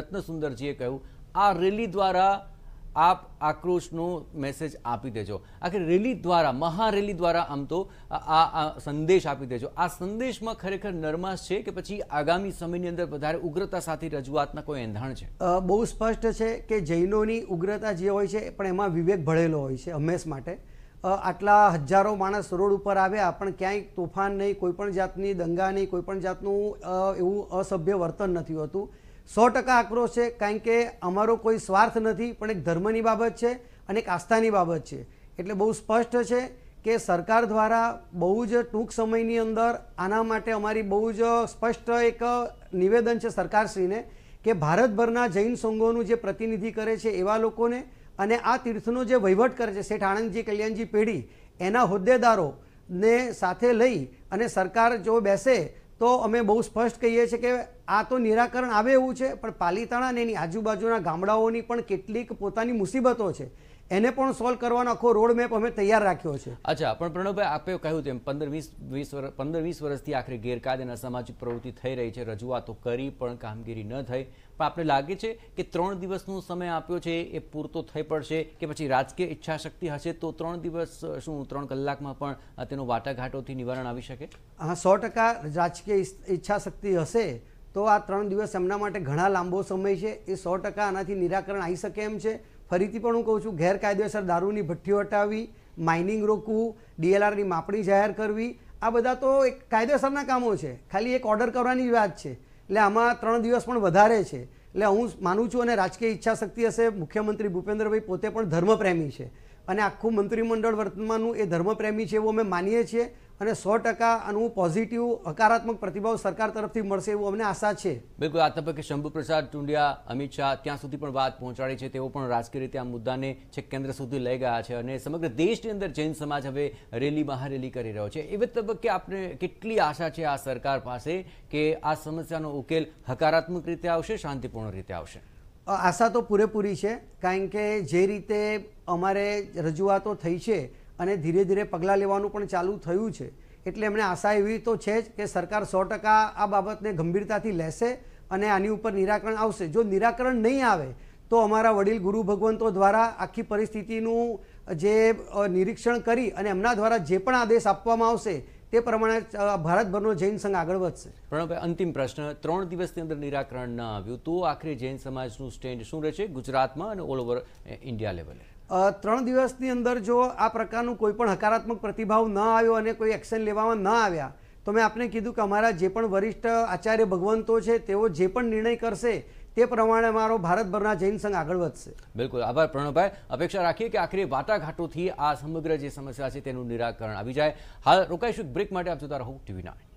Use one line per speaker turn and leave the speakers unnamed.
રત્નસુંદરજીએ કહ્યું આ રેલી દ્વારા આપ આક્રોશનો મેસેજ આપી દેજો આખરે રેલી દ્વારા મહારેલી દ્વારા આમ તો આ સંદેશ આપી દેજો આ સંદેશમાં ખરેખર નરમાશ છે કે પછી આગામી સમયની અંદર વધારે ઉગ્રતા સાથે રજૂઆતના કોઈ
એંધાણ છે બહુ સ્પષ્ટ છે કે જૈનોની ઉગ્રતા જે હોય છે પણ એમાં વિવેક ભળેલો હોય છે હંમેશ માટે આટલા હજારો માણસ રોડ ઉપર આવ્યા પણ ક્યાંય તોફાન નહીં કોઈપણ જાતની દંગા નહીં કોઈપણ જાતનું એવું અસભ્ય વર્તન નથી હોતું સો ટકા આક્રોશ છે કારણ કે અમારો કોઈ સ્વાર્થ નથી પણ એક ધર્મની બાબત છે અને એક આસ્થાની બાબત છે એટલે બહુ સ્પષ્ટ છે કે સરકાર દ્વારા બહુ જ ટૂંક સમયની અંદર આના માટે અમારી બહુ જ સ્પષ્ટ એક નિવેદન છે સરકારશ્રીને કે ભારતભરના જૈન સંઘોનું જે પ્રતિનિધિ કરે છે એવા લોકોને અને આ તીર્થનો જે વહીવટ કરે છે શેઠ આણંદજી કલ્યાણજી પેઢી એના હોદ્દેદારોને સાથે લઈ અને સરકાર જો બેસે તો અમે બહુ સ્પષ્ટ કહીએ છીએ કે આ તો નિરાકરણ આવે એવું છે પણ પાલિતાણા અને એની આજુબાજુના ગામડાઓની પણ કેટલીક પોતાની મુસીબતો છે એને પણ સોલ્વ કરવાનો આખો રોડ મેપ અમે તૈયાર રાખ્યો છે
અચ્છા પણ પ્રણવભાઈ આપે કહ્યું તેમ પંદર વીસ વીસ વર્ષ પંદર વીસ વર્ષથી આખરે ગેરકાયદેના સામાજિક પ્રવૃત્તિ થઈ રહી છે રજૂઆતો કરી પણ કામગીરી ન થઈ પણ આપણે લાગે છે કે ત્રણ દિવસનો સમય આપ્યો છે એ પૂરતો થઈ પડશે કે પછી રાજકીય ઈચ્છાશક્તિ હશે તો ત્રણ દિવસ શું ત્રણ કલાકમાં પણ તેનો વાટાઘાટોથી નિવારણ આવી શકે
હા સો ટકા રાજકીય ઈચ્છાશક્તિ હશે તો આ ત્રણ દિવસ એમના માટે ઘણા લાંબો સમય છે એ સો ટકા આનાથી નિરાકરણ આવી શકે એમ છે ફરીથી પણ હું કહું છું ગેરકાયદેસર દારૂની ભઠ્ઠીઓ હટાવવી માઇનિંગ રોકવું ડીએલઆરની માપણી જાહેર કરવી આ બધા તો એક કાયદેસરના કામો છે ખાલી એક ઓર્ડર કરવાની વાત છે એટલે આમાં ત્રણ દિવસ પણ વધારે છે એટલે હું માનું છું અને રાજકીય ઈચ્છા શક્તિ હશે મુખ્યમંત્રી ભૂપેન્દ્રભાઈ પોતે પણ ધર્મપ્રેમી છે અને આખું મંત્રીમંડળ વર્તમાનનું એ ધર્મપ્રેમી છે એવું અમે માનીએ છીએ અને સો ટકા આનું પોઝિટિવ હકારાત્મક પ્રતિભાવ સરકાર તરફથી મળશે એવું અમને આશા છે
બિલકુલ આ તબક્કે શંભુપ્રસાદ ટુંડિયા અમિત શાહ ત્યાં સુધી પણ વાત પહોંચાડી છે તેઓ પણ રાજકીય રીતે આ મુદ્દાને છેક કેન્દ્ર સુધી લઈ ગયા છે અને સમગ્ર દેશની અંદર જૈન સમાજ હવે રેલી મહારેલી કરી રહ્યો છે એવી તબક્કે આપણે કેટલી આશા છે આ સરકાર પાસે કે આ સમસ્યાનો ઉકેલ હકારાત્મક રીતે આવશે શાંતિપૂર્ણ રીતે આવશે
આશા તો પૂરેપૂરી છે કારણ કે જે રીતે અમારે રજૂઆતો થઈ છે અને ધીરે ધીરે પગલાં લેવાનું પણ ચાલુ થયું છે એટલે એમને આશા એવી તો છે જ કે સરકાર સો ટકા આ બાબતને ગંભીરતાથી લેશે અને આની ઉપર નિરાકરણ આવશે જો નિરાકરણ નહીં આવે તો અમારા વડીલ ગુરુ ભગવંતો દ્વારા આખી પરિસ્થિતિનું જે નિરીક્ષણ કરી અને એમના દ્વારા જે પણ આદેશ આપવામાં આવશે તે પ્રમાણે ભારતભરનો જૈન સંઘ આગળ વધશે
પ્રણવભાઈ અંતિમ પ્રશ્ન ત્રણ દિવસની અંદર નિરાકરણ ન આવ્યું તો આખરે જૈન સમાજનું સ્ટેન્ડ શું રહેશે ગુજરાતમાં અને ઓલ ઓવર ઇન્ડિયા લેવલે
ત્રણ દિવસની અંદર જો આ પ્રકારનું કોઈ પણ હકારાત્મક પ્રતિભાવ ન આવ્યો અને કોઈ એક્શન લેવામાં ન આવ્યા તો મેં આપને કીધું કે અમારા જે પણ વરિષ્ઠ આચાર્ય ભગવંતો છે તેઓ જે પણ નિર્ણય કરશે તે પ્રમાણે મારો ભારતભરના જૈન સંઘ આગળ વધશે
બિલકુલ આભાર પ્રણવભાઈ અપેક્ષા રાખીએ કે આખરે વાટાઘાટોથી આ સમગ્ર જે સમસ્યા છે તેનું નિરાકરણ આવી જાય હાલ રોકાઈશું બ્રેક માટે આપ જોતા રહો ટીવી નાઇન